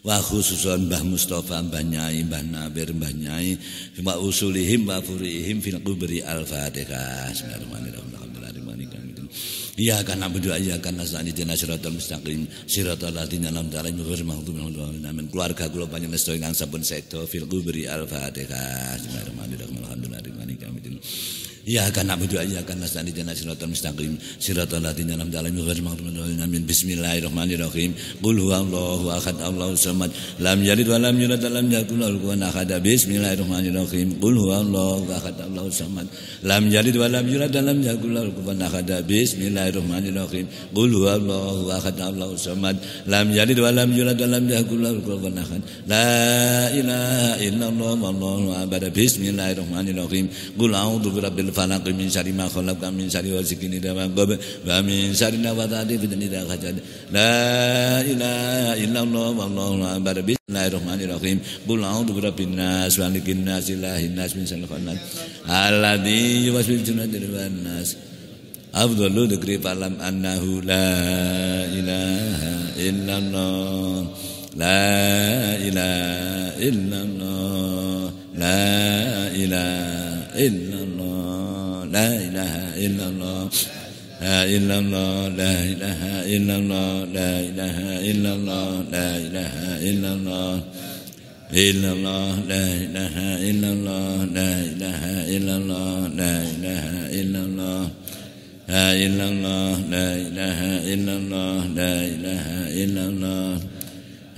wa khususan Mbah Mustafa Mbah Nyai Mbah Nabir Mbah Nyai wa usulihim wa furihim fil kubri al-fatihah Bismillahirrahmanirrahim Ya karena berdoa ya karena sani dina siratal mustaqim siratal dalam darah talim firman maghdubi alaihim amin keluarga kula panjenengan sedaya ingkang sampun sedo fil qubri al-fatihah dalam Alhamdulillah Ya karena budu aja karena tadi jana siratal mustaqim siratal ladzina an'amta alaihim ghairil makhluk alaihim amin bismillahirrahmanirrahim qul Allahu akad allahu samad lam yalid wa lam yulad wa lam yakul lahu kufuwan ahad bismillahirrahmanirrahim qul Allahu akad allahu samad lam yalid wa lam yulad wa lam yakul lahu kufuwan ahad bismillahirrahmanirrahim qul Allahu akad allahu samad lam yalid wa lam yulad wa lam yakul lahu kufuwan ahad la ilaha illallah wallahu ahad bismillahirrahmanirrahim qul a'udzu birabbil falaq min syarri ma khalaq min syarri wasikin idza waqab wa min syarri nawazati fitnah idza hajat la ilaha illallah wallahu akbar bismillahirrahmanirrahim qul a'udzu birabbin nas malikin nas ilahin nas min syarri khalaq alladzi yuwaswisu fi nas afdalu dzikri falam annahu la ilaha illallah la ilaha illallah la ilaha illallah la ilaha illallah la illallah la ilaha illallah la ilaha illallah la ilaha illallah illallah la ilaha illallah la ilaha illallah la ilaha illallah la illallah la ilaha illallah la ilaha illallah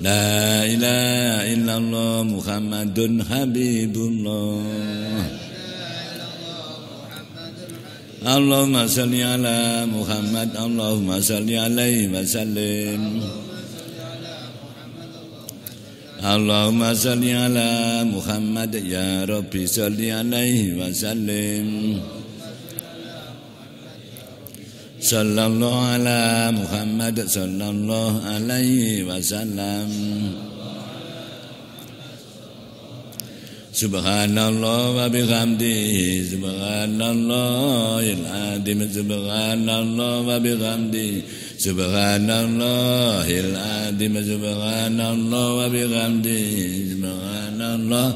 لا إله إلا الله محمد حبيب الله اللهم صل على محمد اللهم صل عليه وسلم اللهم صل على محمد يا ربي صل عليه وسلم صلى الله على محمد صلى الله عليه وسلم سبحان الله وبحمده سبحان الله العظيم سبحان الله وبحمده سبحان الله العظيم سبحان الله وبحمده سبحان الله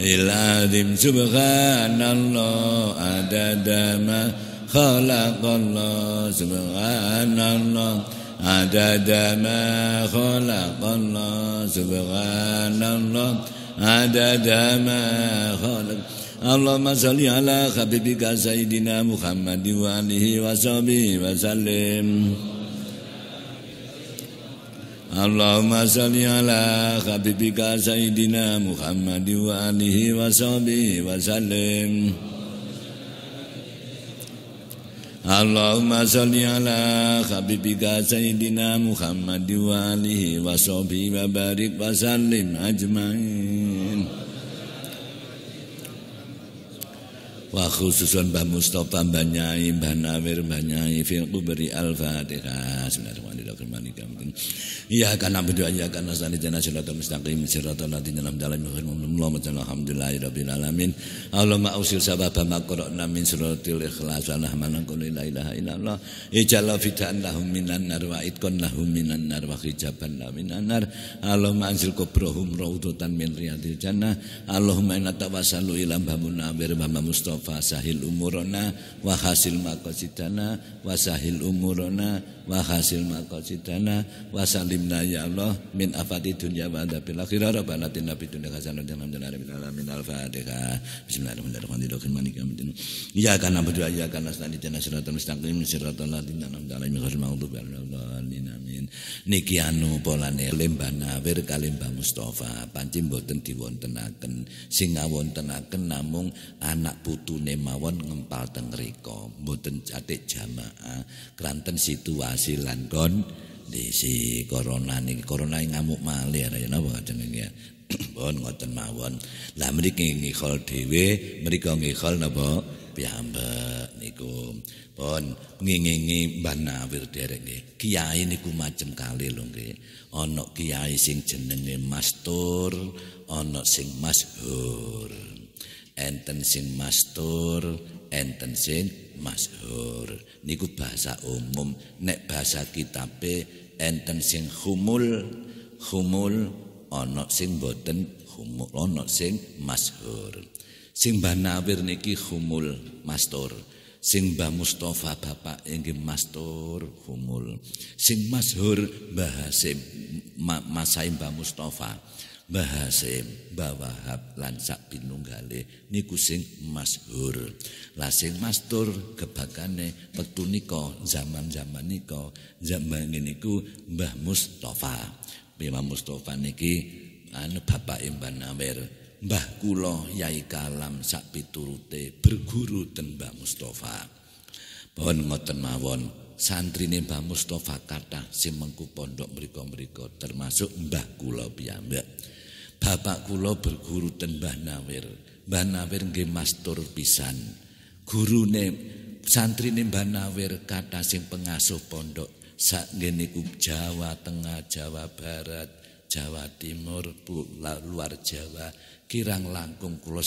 العظيم سبحان الله عدد ما khalaqallah subhanallah adada ma khalaqallah subhanallah adada ma khalaq Allahumma salli ala habibika sayyidina Muhammad wa alihi wa sahbihi wa sallim Allahumma sayyidina Muhammad wa alihi wa Allahumma salli ala habibika sayyidina Muhammad wa alihi wa sahbihi wa barik wa sallim ajmain Wa khususun Mbah Mustafa Mbah Nyai Mbah Nawir Mbah Nyai Fil kubri Al-Fatihah Bismillahirrahmanirrahim Ya kana abdu ya kana nasani jana mustaqim siratal ladzina lam dzalamu Allahumma jalla alhamdulillahi rabbil alamin. Allahumma ausil sababa ma qara'na min suratil ikhlas wa nahmana qul la ilaha illallah. Ijalla lahum minan nar wa itqan lahum minan nar wa hijaban lahum minan nar. Allahumma anzil kubrohum raudatan min riyadil jannah. Allahumma inna tawassalu ila mbahmuna bir mbah Mustafa sahil umurona wa hasil maqasidana wa sahil umurana wa hasil maqasidana wa salimna ya Allah min afati dunya wa adabil akhirah rabbana tinna fid hasanah Alhamdulillah rabbil alamin al-fatihah bismillahirrahmanirrahim maliki yaumiddin iyyaka na'budu wa iyyaka nasta'in ihdinas siratal mustaqim siratal ladzina dan alaihim ghairil maghdubi alaihim amin niki anu polane lembana wir kalimba Mustafa panci mboten diwontenaken sing ngawontenaken namung anak putu nemawon ngempal tengriko mriku mboten atik jamaah kranten situasi langgon kon disi corona niki corona ngamuk malih ya napa kadang ya Bon ngoten mawon. Lah mriki ngikhol dhewe, mrika ngikhol napa piyambak niku. Pun ngingingi Mbah Nawir derek nggih. Kiai niku macem kali lho nggih. Ana kiai sing jenenge Mastur, ana sing Mashur. Enten sing Mastur, enten sing Mashur. Niku bahasa umum. Nek bahasa kitabe enten sing humul, humul ana sing boten humul ana sing mashur sing Mbah Nawir niki humul mastur sing Mbah Mustafa bapak inggih mastur humul sing mashur Mbah Hasim ma, masai Mbah Mustafa Mbah Hasim Mbah Wahab lan sak pinunggale niku sing mashur lah sing mastur gebakane wektu nika zaman-zaman nika zaman niku Mbah Mustafa Imam Mustofa niki anu bapak Imban Nawir, Mbah kula Yai Kalam sak piturute berguru ten Mbah Mustofa Pohon ngoten mawon santrine Mbah Mustofa kathah sing mengku pondok mriku-mriku termasuk Mbah kula piyambak Bapak kula berguru ten Mbah Nawir Mbah Nawir nggih mastur pisan gurune santrine Mbah Nawir kathah sing pengasuh pondok sakniku Jawa Tengah, Jawa Barat, Jawa Timur, luar Jawa, kirang langkung kula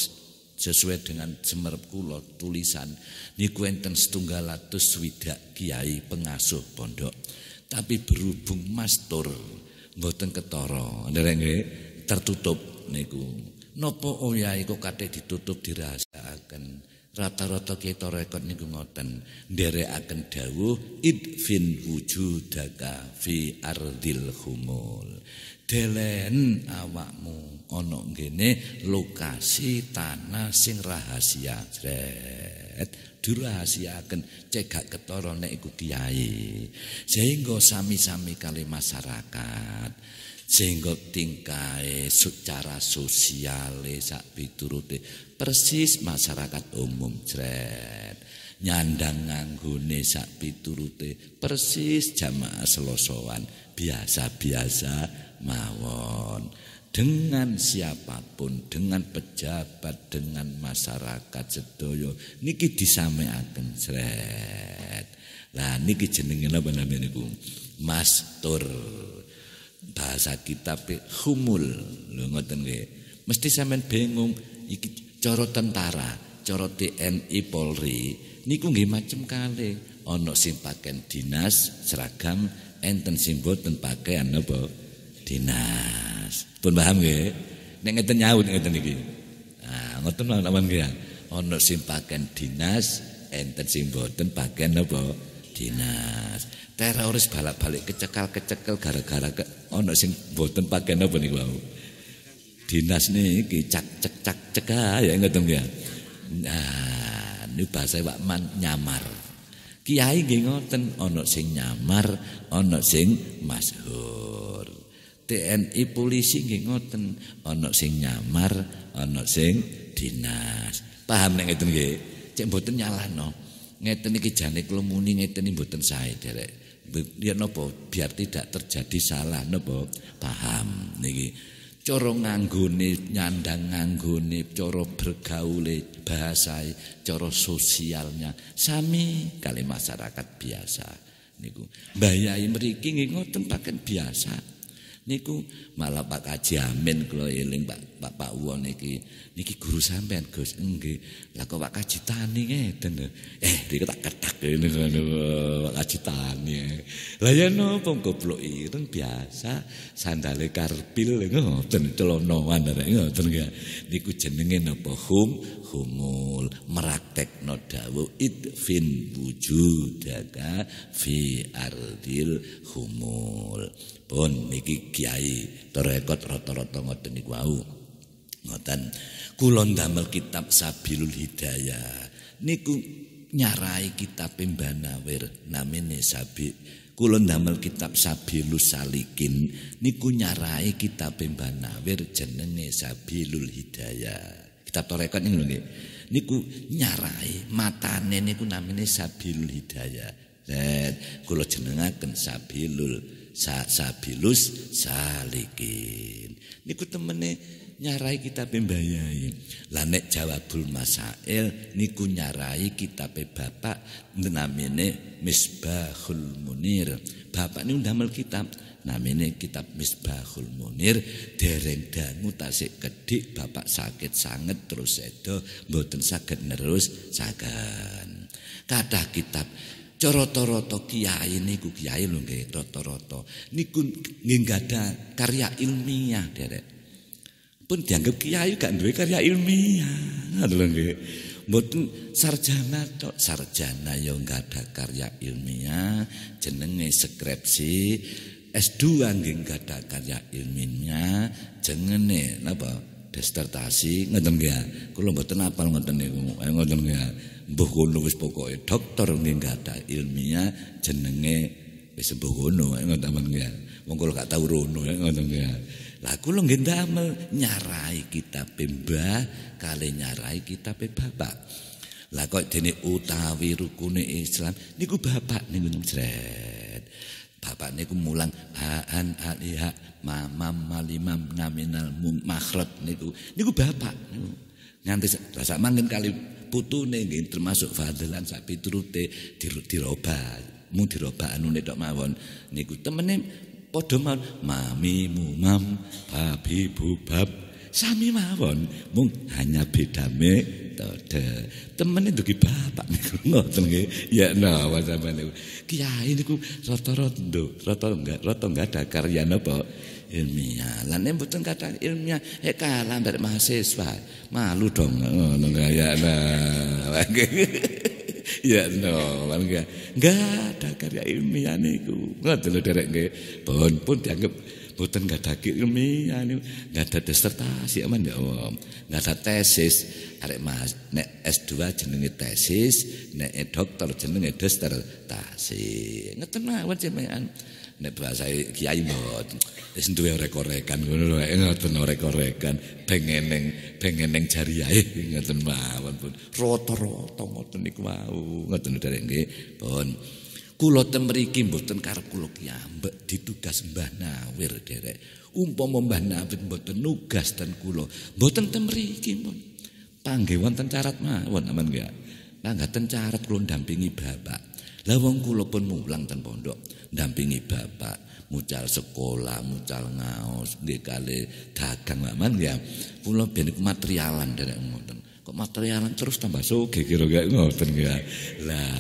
sesuai dengan semerep kula tulisan niku enten setunggal atus swidak kiai pengasuh pondok. Tapi berhubung mastur mboten ketara, nggih, tertutup niku. Napa oyahe oh kok kate ditutup dirahasiakaken? rata-rata kita rekod niku ngoten nderekaken dawuh idfin wujudaka fi ardil humul delen awakmu ana ngene lokasi tanah sing rahasia jret dirahasiaken cegak ketara nek iku kiai sehingga sami-sami kali masyarakat sehingga tingkai, secara sosiale sak piturute persis masyarakat umum jret nyandang nganggone sak piturute persis jamaah selosowan, biasa-biasa mawon dengan siapapun, dengan pejabat, dengan masyarakat sedoyo niki agen jret Nah, niki jenenge napa namanya niku? Mastur bahasa kita e humul lho ngoten nggih mesti sampean bingung iki cara tentara cara TNI Polri niku nggih macem kali ana sing pakaian dinas seragam enten sing boten pakaian napa dinas pun paham nggih nek ngeten nyaut ngeten iki nah ngoten mawon nggih ana sing pakaian dinas enten sing boten pakaian napa dinas teroris balak-balik kecekal kecekel gara-gara ke Ana sing boten pakai napa niku wau. Dinas niki cak cek cak cek ya ngoten ya. Nah, niku bahasa Pak Man nyamar. Kiai nggih ngoten ana sing nyamar, ana sing masyhur. TNI polisi nggih ngoten ana sing nyamar, ana sing dinas. Paham nek ngeten nggih? Cek mboten nyalano. Ngeten iki jane muni ngeten iki mboten sae derek ya nopo biar tidak terjadi salah nopo paham niki cara nganggone nyandang nganggone coro bergaule bahasa, coro sosialnya sami kali masyarakat biasa niku bayai mriki nggih ngoten bahkan biasa niku malah Pak Haji Amin kula Pak Pak Pak Won niki niki guru sampean Gus nggih lah kok Pak Kajitani ngeten eh niku tak ketak ngene Pak Kajitani lah ya nopo goblok ireng biasa sandale karpil ngoten celonoan ngoten nggih niku jenenge napa hum humul meraktekno fin idfin wujudaka fi ardil humul pun niki kiai torekot rata-rata ngoten niku wau Ngoten. Kula ndamel kitab Sabilul Hidayah. Niku nyarai kitab Mbanawir namene Sabi. Kulo ndamel kitab Sabilus Salikin niku nyarai kitab Mbanawir jenenge Sabilul Hidayah. Kitab torekot niku nggih. Niku nyarai matane niku namine Sabilul Hidayah. Set kula jenengaken Sabilul sa, Sabilus Salikin. Niku temene nyarai kitab pembayai, lanek nek jawabul masail niku nyarai kita pe bapak namine Misbahul Munir. Bapak ini udah kitab namine kitab Misbahul Munir dereng dangu tasik kedik bapak sakit sangat terus edo mboten sakit nerus sakan kata kitab Coroto-roto kiai niku kiai lho nggih roto. roto niku nggih karya ilmiah derek pun dianggap kiai gak duwe karya ilmiah. Ngono nggih. Mboten sarjana tok, sarjana yo ya gak ada karya ilmiah, jenenge skripsi. S2 nggih gak ada karya ilmiahnya, jenenge napa? disertasi ngoten nggih. Ya? Kula mboten apal ngoten niku. Ngoten nggih. Ya? Mbuh kono wis pokoke doktor nggih gak ada ilmiah jenenge wis mbuh kono ngoten nggih. Wong kula gak tau rono dong ya. Lah kula nggih damel nyarai kita Mbah kali nyarai kita Bapak. Lah kok dene utawi rukune Islam niku Bapak niku jret. Bapak niku mulang haan aliha mamam malimam naminal makhluk niku. Niku Bapak niku. Nanti rasa mangken kali putune nggih termasuk fadlan sak piturute dirobak. Mu dirobak anu tok mawon niku temenem Padha mawon mami mam babi bubab sami mawon mung hanya beda temen itu ndugi bapak niku ngoten nggih. Ya nawa sampean niku. Kiai niku rata-rata nduk, rata enggak, rata enggak ada karya napa ilmiah. Lan nek mboten kathah ilmiah, eh kalah mahasiswa. Malu dong ngono na nah. Ya no, enggak. Enggak ada karya ilmiah niku. enggak dulu derek nggih. Pun pun dianggap bukan enggak ada ilmiah niku. Enggak ada disertasi aman ya Om. Enggak ada tesis. Arek Mas nek S2 jenenge tesis, nek dokter jenenge disertasi. Ngeten mawon sampean nek bahasa kiai mboten wis duwe orek-orekan ngono lho eh, ngoten orek-orekan pengeneng pengeneng jariyahe ngoten mawon pun rata-rata ngoten niku wau ngoten derek nggih pun kula ten mriki mboten karep kula kiyambek ditugas Mbah Nawir derek umpama Mbah Nawir mboten nugas ten kula mboten ten mriki pun panggih wonten carat mawon aman nggih Nah, nggak tencarat kula dampingi bapak. Lah wong kula pun mulang ten pondok, dampingi bapak, mucal sekolah, mucal ngaos, nggih kali dagang waman ya. Kula ben materialan dari ngoten kok materialan terus tambah soge kira gak ngoten ya lah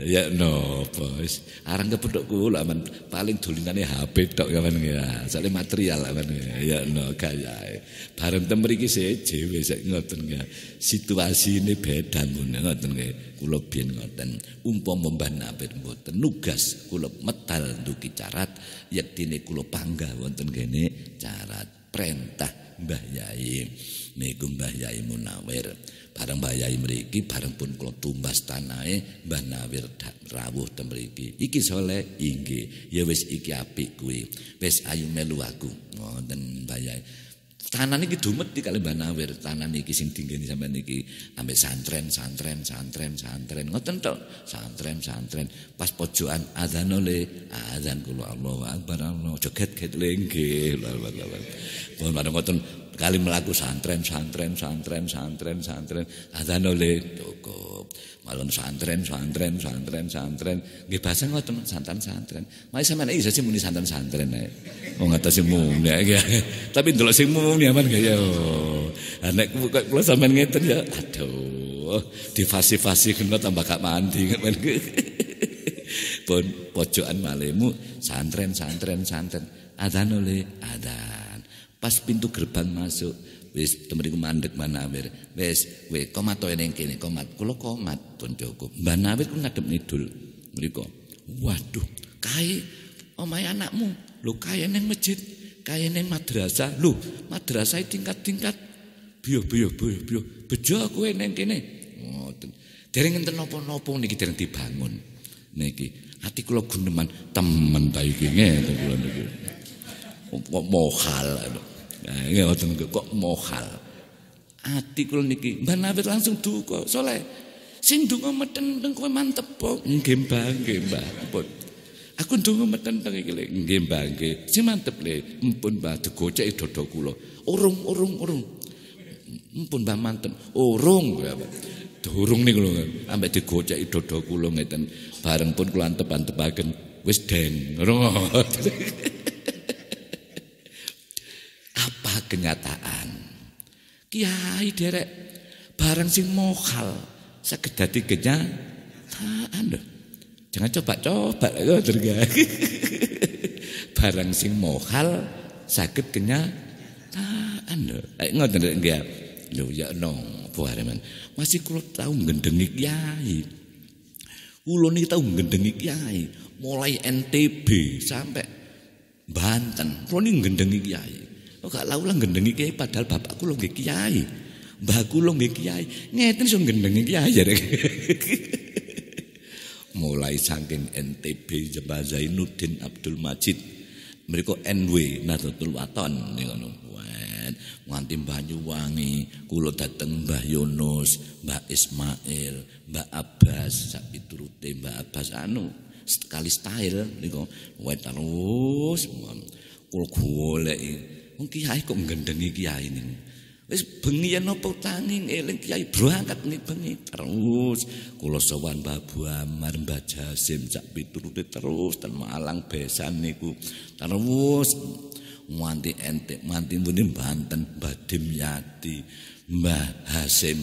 ya no bos arang kepedokku lah man paling dolinane HP tok kawan ya, ya. soalnya material lah man ya. ya no kaya bareng temen iki seje wis ngoten ya situasi ini beda ngoten ngoten ya kula biyen ngoten umpama mbah nabir mboten nugas kula metal duki carat yektine kula panggah wonten kene carat perintah Mbah Yai niku Mbah Yai Munawir bareng Mbah Yai mriki bareng pun kula tumbas tanahe Mbah Nawir rawuh ten mriki iki soleh inggih ya wis iki apik kuwi wis ayu melu aku ngoten Mbah Yai Tanan ini dumet di kali nawir tanan iki sing ini sampai niki ambil santren, santren, santren, santren. Ngoten toh santren, santren. Pas pojokan ada oleh azan kula Allah Akbar Allah. Joget get lalu Pun padha ngoten kali melaku santren santren santren santren santren ada oleh cukup malam santren santren santren santren gebasan nggak teman santan santren sama nih, saya sih muni santren, santren ae wong atas muni tapi dulu si muni aman gak ya buka kula sampean ngeten ya aduh difasi-fasi kena tambah kak mandi pun pojokan malemu santren santren santren ada oleh ada Pas pintu gerbang masuk, wis temeniku mandek Mbak Nawir. Wis, we komat to ning kene, komat. Kula komat koncoku. Mbak Nawir ku ngadep ngidul. Mriko. Waduh, kae omahe anakmu. lu kae ning masjid, kae ning madrasah. Lho, madrasah e tingkat-tingkat. Biyo biyo biyo biyo. Bejo kowe ning kene. Ngoten. Dereng enten napa-napa niki dereng dibangun. Niki hati kula guneman temen ta iki ngene kula niki. Kok mohal. Ya nah, ngoten kok mohal. Ati kula niki mbah nawit langsung duka soleh. Sing donga metenteng kowe mantep po. Nggih Mbah, nggih Mbah. Ampun. Aku ndonga metenteng iki lek nggih Mbah nggih. Sing mantep le empun Mbah digoceki e dada kula. Urung urung urung. Empun Mbah mantep. Urung ya Durung niku lho sampe digoceki e dada kula ngeten. Bareng pun kula antep-antepaken wis den, Ngono. kenyataan. Kiai derek barang sing mokal sakit kenyataan deh Jangan coba-coba ya, Barang sing mokal sakit kenyataan deh enggak ngoten enggak Lho ya nong buareman. Masih kulo tahu gendengi kiai. Kulo nih tau gendengi kiai mulai NTB sampai Banten. Kula nih gendengi kiai. Lo gak lau lah gendengi kiai padahal bapakku lo nggih kiai. Mbahku lo nggih kiai. Ngeten iso gendengi kiai ya. Mulai saking NTB Jemaah Zainuddin Abdul Majid. Mereka NW Nahdlatul Waton ngono. nganti Banyuwangi, kulo dateng Mbah Yunus, Mbah Ismail, Mbah Abbas, sapi piturute Mbah Abbas anu sekali style niku wae terus kulo goleki Wong kiai kok nggendengi kiai niku. Wis bengi yen apa tangi eling kiai berangkat nih bengi terus. Kula sowan Babu Amar Mbah Jasim sak piturute terus ten Malang besan niku. Terus nganti entek nganti muni Banten Badim Yati Mbah Hasim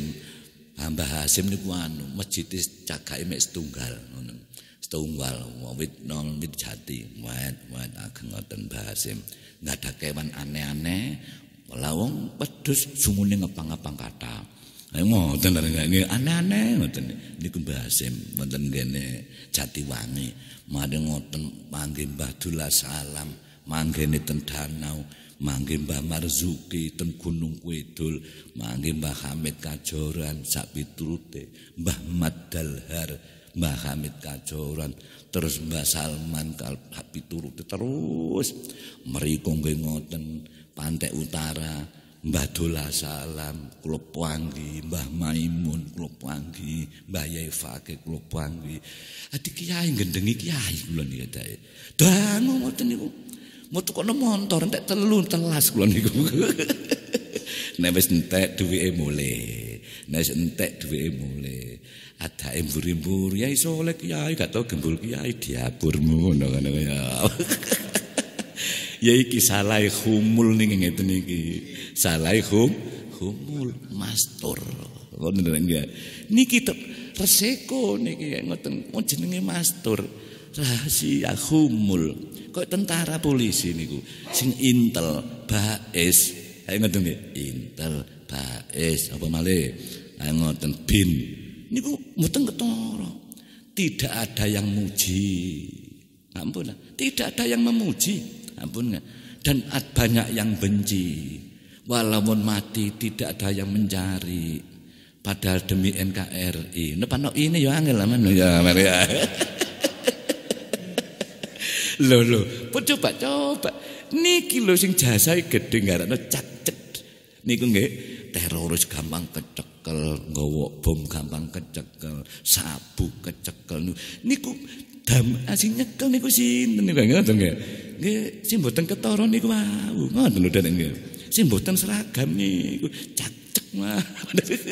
ah, Mbah Hasim niku anu masjid e cagake mek setunggal ngono setunggal wawit nol wit jati wet wet ageng ngoten basim nggak ada kewan aneh-aneh lawong pedus sumune ngepang-ngepang kata ngoten ini aneh-aneh ngoten niku basim wonten jati wangi, mari ngoten manggil Mbah Dula salam manggene ten danau mangke Mbah Marzuki ten Gunung Kidul, mangke Mbah Hamid Kajoran sak piturute, Mbah Mat Dalhar, Mbah Hamid Kajoran, terus Mbah Salman kal piturute terus mriku nggih ngoten Pantai Utara Mbah Dola Salam kula panggi, Mbah Maimun kula panggi, Mbah Yai Fakih Adik kiai gendengi kiai kula niki dae. Dangu ngoten niku. Ngetukokno montor entek telu telas kula niku. Nek wis entek duwike mule. Nek wis entek duwike mule. Adake mburi-mburi ya iso oleh kiai gak tau gembul kiai diapurmu ngono ngono ya. ya iki salah humul ning ngeten iki. Salah hum humul mastur. Ngono niki. Niki resiko niki ngoten jenenge mastur rahasia humul. Kok tentara polisi niku sing intel baes. Ayo ngoten intel baes apa male Ayo ngoten bin. Niku mboten ketara. Tidak ada yang muji. Ampun, tidak ada yang memuji. Ampun enggak. Dan banyak yang benci. Walaupun mati tidak ada yang mencari. Padahal demi NKRI. Nepano ini ya angel aman ya. Maria. Lho lho, coba coba. Niki lho sing jasae gedhe ngaranno cacet. Niku nggih teroris gampang kecekel, nggawa bom gampang kecekel, sabu kecekel. Niku dam asing ah, nyekel niku sinten niku ngoten nggih. Nggih, sing mboten ketara niku wau. Ngoten lho Dek nggih. Sing mboten seragam niku cacek mah.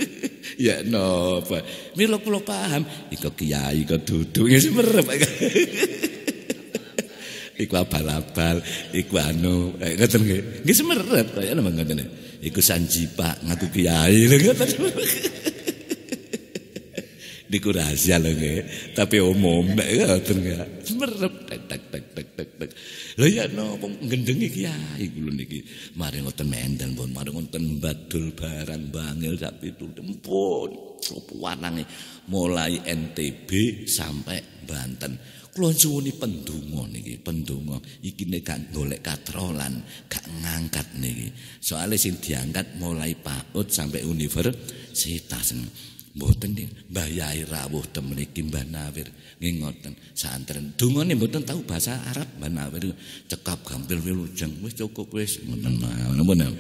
ya napa. Mila kula paham, iku kiai kok duduk ya semerep. iku abal-abal, iku anu, eh, ngoten nggih. Nggih semeret kaya nang ngoten. Iku Pak ngaku kiai lho ngoten. Niku rahasia lho nggih, tapi umum ya, ngoten nggak. Semeret tek tek tek tek tek tek. Lha ya napa nggendengi kiai kula niki. Mari ngoten menden pun, mari ngoten badul barang bangil sak pitu tempun. Sopo wanange mulai NTB sampai Banten. Kula suwuni pendungo niki, pendungo iki nek gak golek katrolan, gak ngangkat niki. Soale sing diangkat mulai PAUD sampai universitas. Mboten Mbah Yai rawuh temen iki Mbah Nawir nggih ngoten santren. Dungane mboten tahu bahasa Arab Mbah Nawir cekap gampil wilujeng wis cukup wis ngoten mawon.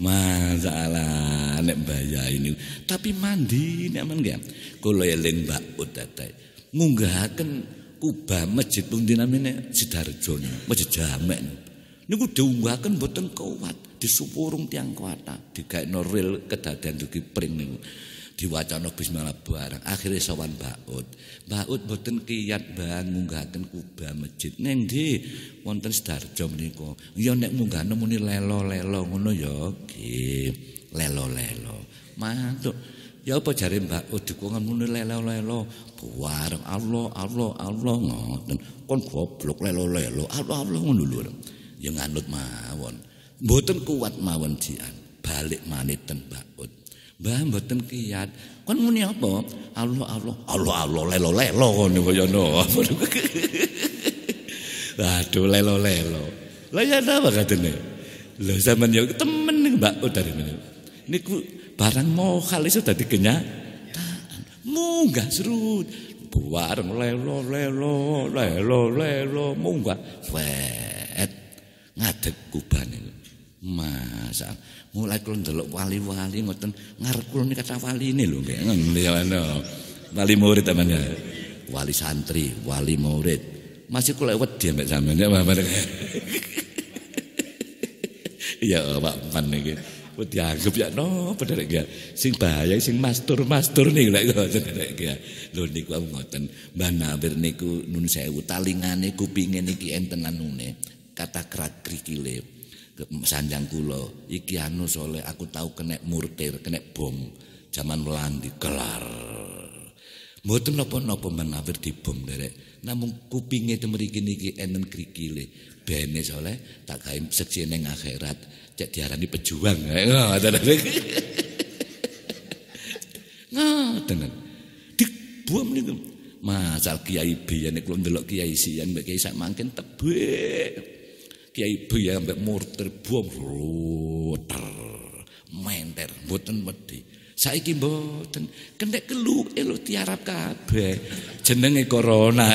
Masalah nek Mbah Yai ini tapi mandi nek men nggih. Kula eling Mbak Utat. Ngunggahaken Kubah masjid pundi namine Sidarjono, masjid jamek niku diunggahaken mboten kuat, disupurung tiang kuata, digaekno noril kedadean dugi pring niku. Diwacana bismillah barang, akhirnya sawan Baut. Baut boten kiat bahan munggahaken kubah masjid. Neng di wonten Sidarjo menika. Ya nek munggah nemu lelo-lelo ngono yo, ya, nggih. Lelo-lelo. Mantuk. Ya apa jare Mbak? Oh dukungan muni lelo-lelo. Bareng Allah, Allah, Allah ngoten. Kon goblok lelo-lelo. Allah, Allah ngono lho. Ya nganut mawon. Mboten kuat mawon jian. Balik maneh ten Mbak. Mbah mboten kiat. Kon muni apa? Allah, Allah, Allah, Allah lelo-lelo ngono kaya no. Aduh lelo-lelo. Lah ya apa katene? Lho zaman yo temen Mbak Udarine. Niku barang mau itu sudah kenyataan. Munggah serut. Bareng lelo lelo lelo lelo munggah. Wet ngadeg kuban itu. Masa mulai kula ndelok wali-wali ngoten ngarep kula ni kata wali ini lho nggih ngono. Wali murid teman Wali santri, wali murid. Masih kula wedi mbek sampeyan. Iya Pak Pan niki. Kok dianggap ya no derek ya. Sing bahaya sing mastur-mastur lah lek derek ya. Lho niku aku ngoten. Mbah Nawir niku nun sewu talingane kupinge niki enten anune. Kata kerak krikile. Sanjang kula iki anu soleh aku tau kena murtir, kena bom zaman Melandi kelar. Mboten napa-napa Mbah Nawir dibom derek. Namung kupinge temeriki niki enten krikile bene soleh tak kain seksi neng akhirat cek diarani pejuang ya. nggak ngoten ngoten dibuam niku masal kiai ya, nih kula ndelok kiai sian ya, mbak kiai sak makin tebe kiai biyen mbak murter buam ruter menter mati saya saiki boten kena keluh eh elo tiarap kabe jenenge corona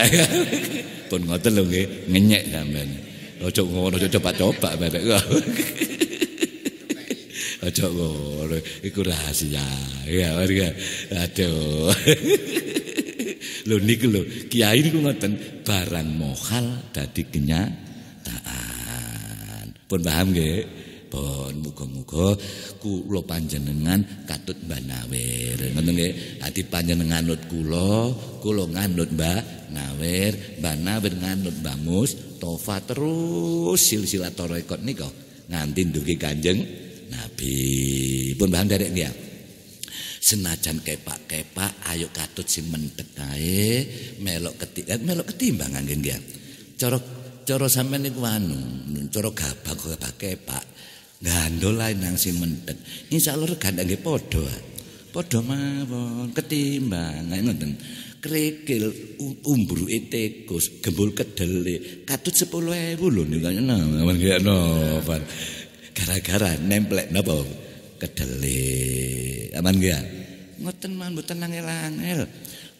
pun ngoten lho nggih ngenyek sampean Ojo ngono, ojo coba-coba bebek kok. Ojo ngono, iku rahasia. Iya, ya, warga. Aduh. lo niku lo kiai niku ngoten, barang mohal dadi kenyataan. Pun paham nggih? Cirebon muga-muga kula panjenengan katut banawir ngoten nggih ati panjenengan nut kula kula nganut Mbak Nawir Mbak Nawir nganut bamus Mus Tofa terus silsilah tarekat nika nganti ndugi Kanjeng Nabi pun paham derek dia ya? senajan kepak-kepak ayo katut si mentek melok ketimbang eh, melok ketimbang dia ya? corok corok sampean niku anu corok gabak gabak kepak Gandol lain nang si mentet. Insyaallah regane nggih podo Podo mawon ketimbang nggak ngoten. kerikil umbru tikus, gembul kedele katut sepuluh 10.000 lho niku mawon kaya nopan. Gara-gara nemplek napa? Kedele. Aman gak? Ya? Ngoten man mboten angel el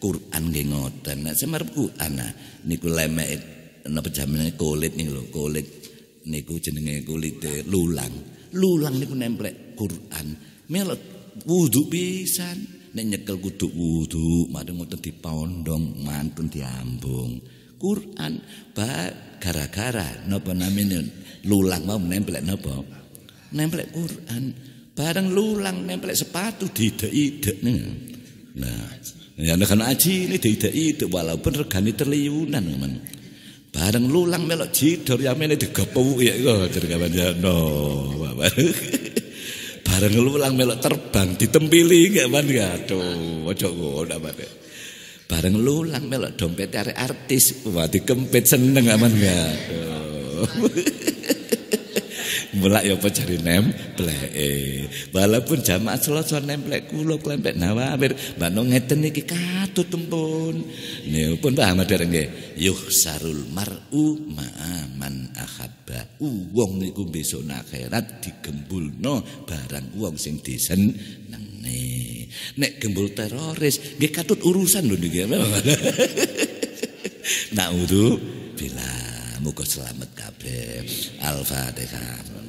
Quran gak ngoten. Nek semerep Quran ah, niku lemeke napa jamane kulit nih lho, kulit niku jenenge kulit lulang lulang niku nemplek Quran melet wudu pisan nek nyekel kudu wudu mari ngoten dipondong mantun diambung Quran ba gara-gara napa namine lulang mau nemplek napa nemplek Quran bareng lulang nemplek sepatu didek-idek nah ya nek aji ini tidak itu walaupun regani terliunan men barang lulang melok jidor ya mene digepuk ya kok no Bareng lulang melok terbang ditempili gak man ya, aduh ojo ngono man. Ya. Bareng lulang melok dompet dari artis, wah dikempit seneng aman ya tuh Mulak ya apa jari nemplek. Walaupun jamaah nem nemplek kulo klempek nawawir, bano ngeten niki katu tempun. pun paham dereng yuh sarul mar'u ma'aman ahabba. uwong niku besok digembul no barang uang sing disenengne. Nek gembul teroris nggih katut urusan lho niki. Nak udu bila muga selamat kabeh. Al-Fatihah.